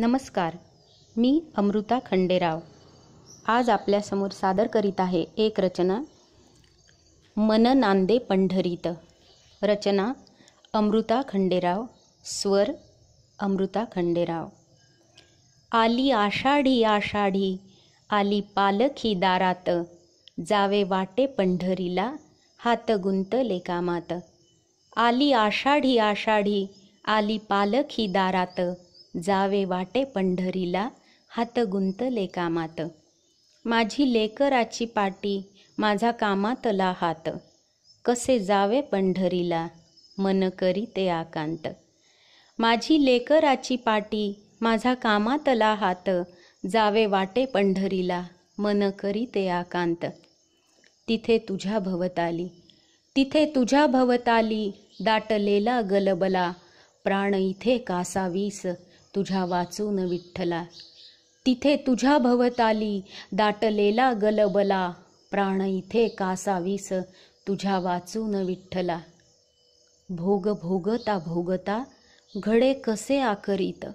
नमस्कार मी अमृता खंडेराव आज आपल्यासमोर सादर करीत आहे एक रचना मन नांदे पंढरीत रचना अमृता खंडेराव स्वर अमृता खंडेराव आली आषाढी आषाढी आली पालखी दारात जावे वाटे पंढरीला हात गुंतले कामात आली आषाढी आषाढी आली पालखी दारात जावे वाटे पंढरीला हात गुंतले कामात माझी लेकराची पाटी माझा कामातला हात कसे जावे पंढरीला मन करी ते आकांत माझी लेकराची पाटी माझा कामातला हात जावे वाटे पंढरीला मन करी ते आकांत तिथे तुझ्या भवताली तिथे तुझ्या भवताली दाटलेला गलबला प्राण इथे कासावीस तुझ्या वाचून विठ्ठला तिथे तुझ्या भवताली दाटलेला गलबला प्राण इथे कासावीस तुझ्या वाचून विठ्ठला भोग भोगता भोगता घडे कसे आकरीत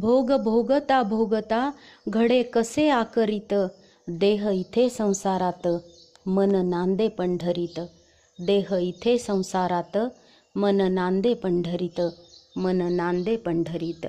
भोग भोगता भोगता घडे कसे आकरीत देह इथे संसारात मन नांदे पंढरीत देह इथे संसारात मन नांदे पंढरीत मन नांदे पंढरीत